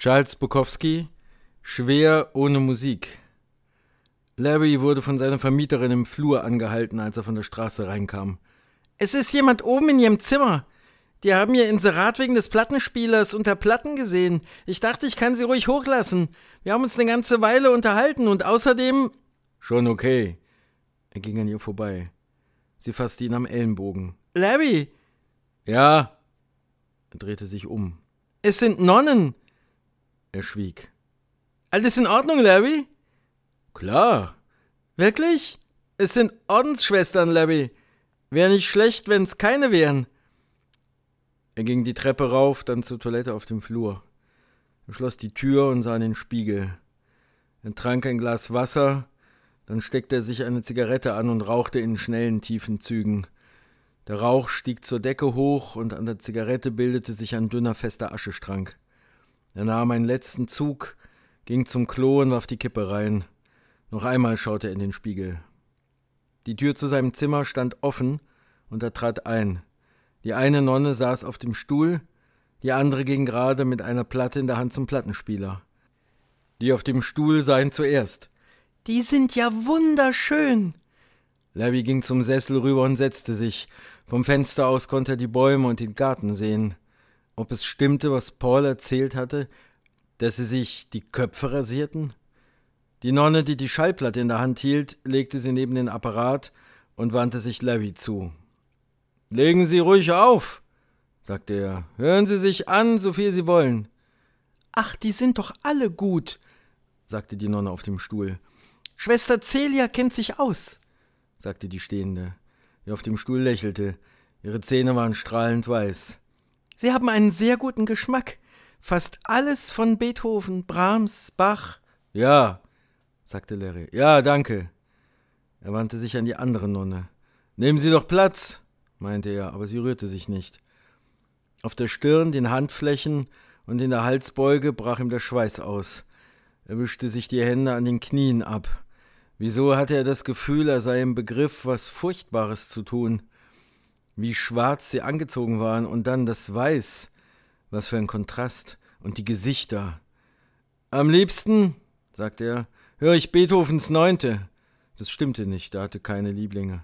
Charles Bukowski, schwer ohne Musik. Larry wurde von seiner Vermieterin im Flur angehalten, als er von der Straße reinkam. Es ist jemand oben in ihrem Zimmer. Die haben ihr Inserat wegen des Plattenspielers unter Platten gesehen. Ich dachte, ich kann sie ruhig hochlassen. Wir haben uns eine ganze Weile unterhalten und außerdem. Schon okay. Er ging an ihr vorbei. Sie fasste ihn am Ellenbogen. Larry! Ja. Er drehte sich um. Es sind Nonnen. Er schwieg. Alles in Ordnung, Larry? Klar. Wirklich? Es sind Ordensschwestern, Larry. Wäre nicht schlecht, wenn's keine wären. Er ging die Treppe rauf, dann zur Toilette auf dem Flur. Er schloss die Tür und sah in den Spiegel. Er trank ein Glas Wasser, dann steckte er sich eine Zigarette an und rauchte in schnellen, tiefen Zügen. Der Rauch stieg zur Decke hoch und an der Zigarette bildete sich ein dünner, fester Aschestrang. Er nahm einen letzten Zug, ging zum Klo und warf die Kippe rein. Noch einmal schaute er in den Spiegel. Die Tür zu seinem Zimmer stand offen und er trat ein. Die eine Nonne saß auf dem Stuhl, die andere ging gerade mit einer Platte in der Hand zum Plattenspieler. Die auf dem Stuhl seien zuerst. Die sind ja wunderschön. Labby ging zum Sessel rüber und setzte sich. Vom Fenster aus konnte er die Bäume und den Garten sehen ob es stimmte, was Paul erzählt hatte, dass sie sich die Köpfe rasierten? Die Nonne, die die Schallplatte in der Hand hielt, legte sie neben den Apparat und wandte sich Larry zu. Legen Sie ruhig auf, sagte er. Hören Sie sich an, so viel Sie wollen. Ach, die sind doch alle gut, sagte die Nonne auf dem Stuhl. Schwester Celia kennt sich aus, sagte die Stehende, die auf dem Stuhl lächelte. Ihre Zähne waren strahlend weiß. Sie haben einen sehr guten Geschmack. Fast alles von Beethoven, Brahms, Bach. Ja, sagte Larry. Ja, danke. Er wandte sich an die andere Nonne. Nehmen Sie doch Platz, meinte er, aber sie rührte sich nicht. Auf der Stirn, den Handflächen und in der Halsbeuge brach ihm der Schweiß aus. Er wischte sich die Hände an den Knien ab. Wieso hatte er das Gefühl, er sei im Begriff, was Furchtbares zu tun? wie schwarz sie angezogen waren und dann das Weiß. Was für ein Kontrast. Und die Gesichter. Am liebsten, sagte er, höre ich Beethovens Neunte. Das stimmte nicht, er hatte keine Lieblinge.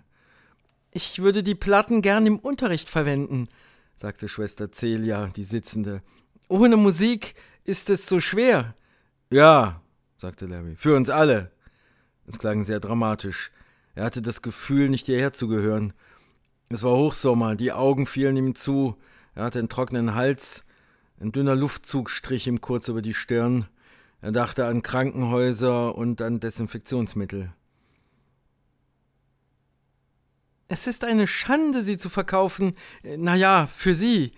Ich würde die Platten gern im Unterricht verwenden, sagte Schwester Celia, die Sitzende. Ohne Musik ist es so schwer. Ja, sagte Larry, für uns alle. Es klang sehr dramatisch. Er hatte das Gefühl, nicht hierher zu gehören es war Hochsommer, die Augen fielen ihm zu, er hatte einen trockenen Hals, ein dünner Luftzug strich ihm kurz über die Stirn, er dachte an Krankenhäuser und an Desinfektionsmittel. Es ist eine Schande, sie zu verkaufen. Na ja, für sie,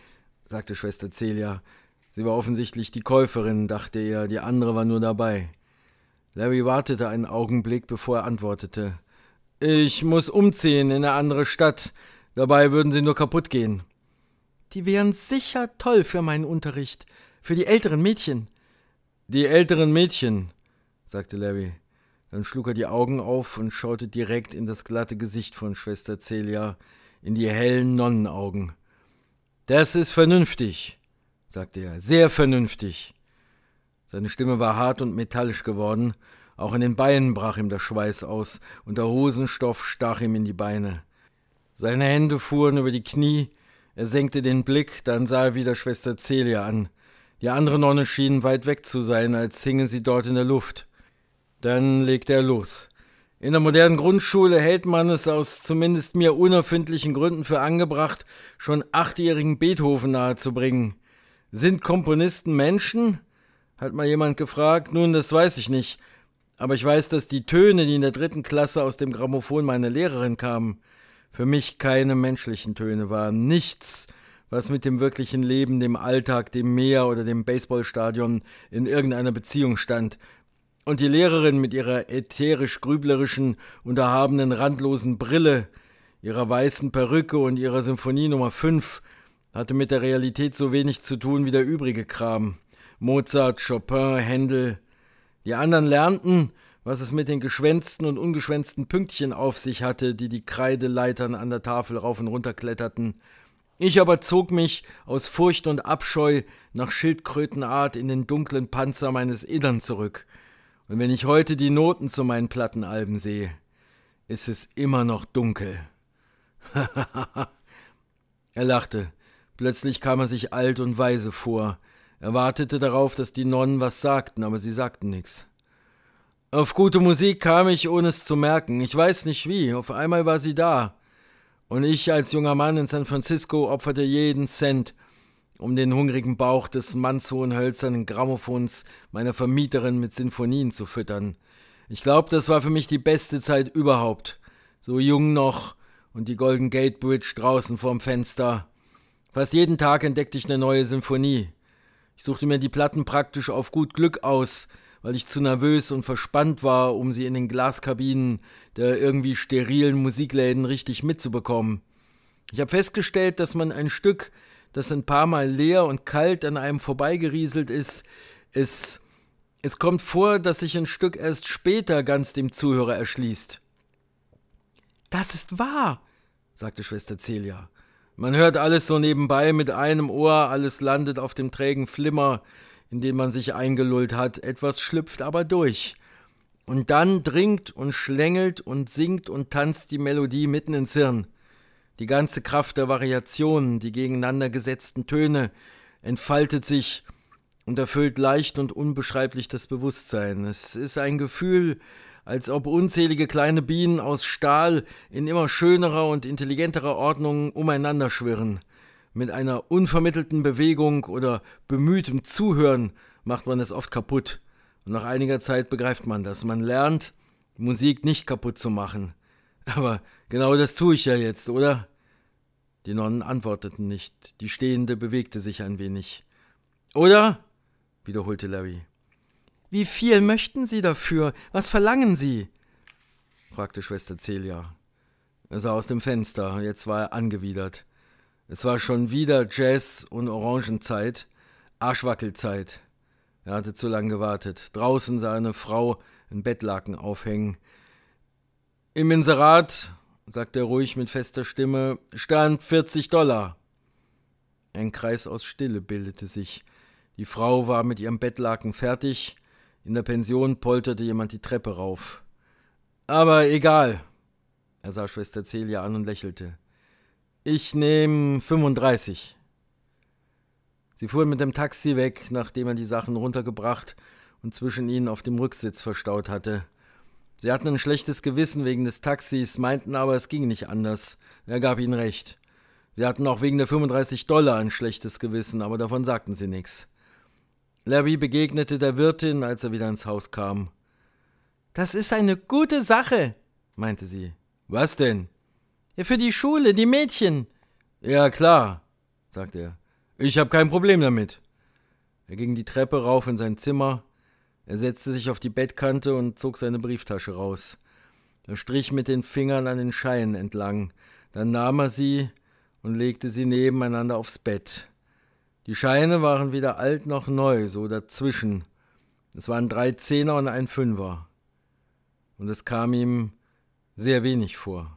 sagte Schwester Celia. Sie war offensichtlich die Käuferin, dachte er, die andere war nur dabei. Larry wartete einen Augenblick, bevor er antwortete. Ich muss umziehen in eine andere Stadt. Dabei würden sie nur kaputt gehen. Die wären sicher toll für meinen Unterricht, für die älteren Mädchen. Die älteren Mädchen, sagte Larry. Dann schlug er die Augen auf und schaute direkt in das glatte Gesicht von Schwester Celia, in die hellen Nonnenaugen. Das ist vernünftig, sagte er, sehr vernünftig. Seine Stimme war hart und metallisch geworden, auch in den Beinen brach ihm der Schweiß aus, und der Hosenstoff stach ihm in die Beine. Seine Hände fuhren über die Knie, er senkte den Blick, dann sah er wieder Schwester Celia an. Die andere Nonne schienen weit weg zu sein, als hingen sie dort in der Luft. Dann legte er los. In der modernen Grundschule hält man es aus zumindest mir unerfindlichen Gründen für angebracht, schon achtjährigen Beethoven nahezubringen. Sind Komponisten Menschen? hat mal jemand gefragt. Nun, das weiß ich nicht. Aber ich weiß, dass die Töne, die in der dritten Klasse aus dem Grammophon meiner Lehrerin kamen, für mich keine menschlichen Töne waren. Nichts, was mit dem wirklichen Leben, dem Alltag, dem Meer oder dem Baseballstadion in irgendeiner Beziehung stand. Und die Lehrerin mit ihrer ätherisch-grüblerischen, unterhabenen, randlosen Brille, ihrer weißen Perücke und ihrer Symphonie Nummer 5 hatte mit der Realität so wenig zu tun wie der übrige Kram. Mozart, Chopin, Händel. Die anderen lernten, was es mit den geschwänzten und ungeschwänzten Pünktchen auf sich hatte, die die Kreideleitern an der Tafel rauf und runter kletterten. Ich aber zog mich aus Furcht und Abscheu nach Schildkrötenart in den dunklen Panzer meines Innern zurück. Und wenn ich heute die Noten zu meinen Plattenalben sehe, ist es immer noch dunkel. er lachte. Plötzlich kam er sich alt und weise vor. Er wartete darauf, dass die Nonnen was sagten, aber sie sagten nichts. Auf gute Musik kam ich, ohne es zu merken. Ich weiß nicht wie. Auf einmal war sie da. Und ich als junger Mann in San Francisco opferte jeden Cent, um den hungrigen Bauch des mannshohen hölzernen Grammophons meiner Vermieterin mit Sinfonien zu füttern. Ich glaube, das war für mich die beste Zeit überhaupt. So jung noch und die Golden Gate Bridge draußen vorm Fenster. Fast jeden Tag entdeckte ich eine neue Sinfonie. Ich suchte mir die Platten praktisch auf gut Glück aus, weil ich zu nervös und verspannt war, um sie in den Glaskabinen der irgendwie sterilen Musikläden richtig mitzubekommen. Ich habe festgestellt, dass man ein Stück, das ein paar Mal leer und kalt an einem vorbeigerieselt ist, es, es kommt vor, dass sich ein Stück erst später ganz dem Zuhörer erschließt. Das ist wahr, sagte Schwester Celia. Man hört alles so nebenbei mit einem Ohr, alles landet auf dem trägen Flimmer, in dem man sich eingelullt hat, etwas schlüpft aber durch. Und dann dringt und schlängelt und singt und tanzt die Melodie mitten ins Hirn. Die ganze Kraft der Variationen, die gegeneinander gesetzten Töne, entfaltet sich und erfüllt leicht und unbeschreiblich das Bewusstsein. Es ist ein Gefühl, als ob unzählige kleine Bienen aus Stahl in immer schönerer und intelligenterer Ordnung umeinander schwirren. Mit einer unvermittelten Bewegung oder bemühtem Zuhören macht man es oft kaputt. Und nach einiger Zeit begreift man das. Man lernt, Musik nicht kaputt zu machen. Aber genau das tue ich ja jetzt, oder? Die Nonnen antworteten nicht. Die Stehende bewegte sich ein wenig. Oder? wiederholte Larry. Wie viel möchten Sie dafür? Was verlangen Sie? fragte Schwester Celia. Er sah aus dem Fenster, jetzt war er angewidert. Es war schon wieder Jazz- und Orangenzeit, Arschwackelzeit. Er hatte zu lange gewartet. Draußen sah eine Frau einen Bettlaken aufhängen. Im Inserat, sagte er ruhig mit fester Stimme, stand 40 Dollar. Ein Kreis aus Stille bildete sich. Die Frau war mit ihrem Bettlaken fertig. In der Pension polterte jemand die Treppe rauf. Aber egal. Er sah Schwester Celia an und lächelte. Ich nehme 35. Sie fuhren mit dem Taxi weg, nachdem er die Sachen runtergebracht und zwischen ihnen auf dem Rücksitz verstaut hatte. Sie hatten ein schlechtes Gewissen wegen des Taxis, meinten aber, es ging nicht anders. Er gab ihnen recht. Sie hatten auch wegen der 35 Dollar ein schlechtes Gewissen, aber davon sagten sie nichts. Larry begegnete der Wirtin, als er wieder ins Haus kam. Das ist eine gute Sache, meinte sie. Was denn? Ja, für die Schule, die Mädchen. Ja, klar, sagte er. Ich habe kein Problem damit. Er ging die Treppe rauf in sein Zimmer. Er setzte sich auf die Bettkante und zog seine Brieftasche raus. Er strich mit den Fingern an den Scheinen entlang. Dann nahm er sie und legte sie nebeneinander aufs Bett. Die Scheine waren weder alt noch neu, so dazwischen. Es waren drei Zehner und ein Fünfer. Und es kam ihm sehr wenig vor.